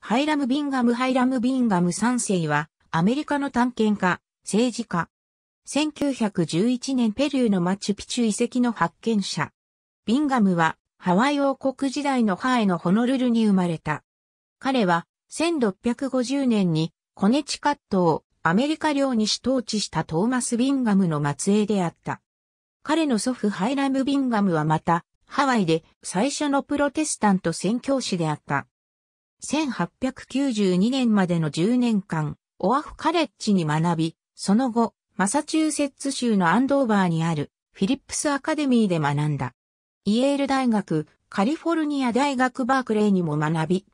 ハイラム・ビンガム・ハイラム・ビンガム3世は、アメリカの探検家、政治家。1911年ペルーのマチュピチュ遺跡の発見者。ビンガムは、ハワイ王国時代のハエのホノルルに生まれた。彼は、1650年に、コネチカットをアメリカ領に主統治したトーマス・ビンガムの末裔であった。彼の祖父ハイラム・ビンガムはまた、ハワイで最初のプロテスタント宣教師であった。1892年までの10年間、オアフカレッジに学び、その後、マサチューセッツ州のアンドーバーにあるフィリップスアカデミーで学んだ。イエール大学、カリフォルニア大学バークレーにも学び、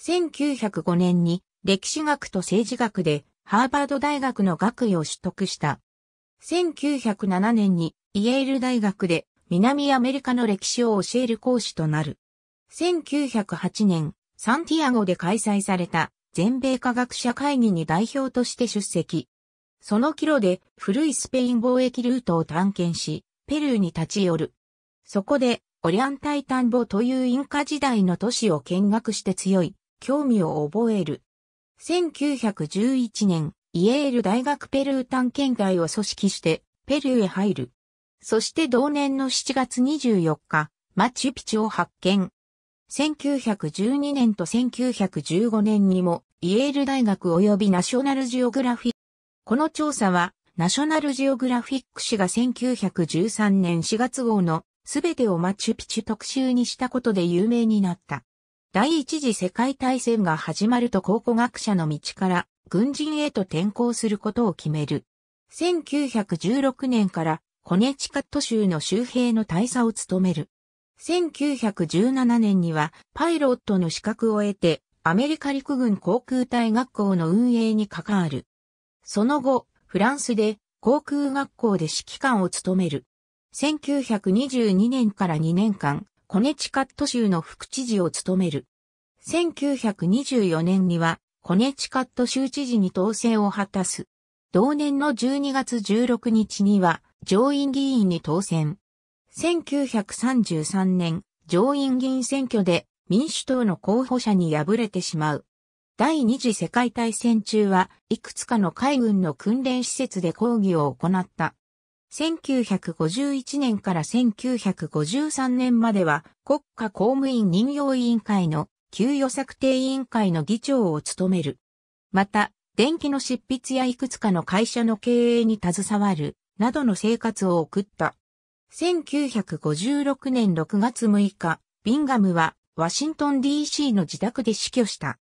1905年に歴史学と政治学でハーバード大学の学位を取得した。1907年にイエール大学で南アメリカの歴史を教える講師となる。1908年、サンティアゴで開催された全米科学者会議に代表として出席。その帰路で古いスペイン貿易ルートを探検し、ペルーに立ち寄る。そこで、オリアンタイタンボというインカ時代の都市を見学して強い、興味を覚える。1911年、イエール大学ペルー探検会を組織して、ペルーへ入る。そして同年の7月24日、マチュピチュを発見。1912年と1915年にも、イエール大学及びナショナルジオグラフィック。この調査は、ナショナルジオグラフィック誌が1913年4月号のすべてをマチュピチュ特集にしたことで有名になった。第一次世界大戦が始まると考古学者の道から軍人へと転向することを決める。1916年からコネチカット州の周平の大佐を務める。1917年にはパイロットの資格を得てアメリカ陸軍航空隊学校の運営に関わる。その後、フランスで航空学校で指揮官を務める。1922年から2年間、コネチカット州の副知事を務める。1924年には、コネチカット州知事に当選を果たす。同年の12月16日には、上院議員に当選。1933年、上院議員選挙で民主党の候補者に敗れてしまう。第二次世界大戦中はいくつかの海軍の訓練施設で抗議を行った。1951年から1953年までは国家公務員任用委員会の給与策定委員会の議長を務める。また、電気の執筆やいくつかの会社の経営に携わる、などの生活を送った。1956年6月6日、ビンガムはワシントン DC の自宅で死去した。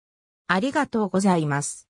ありがとうございます。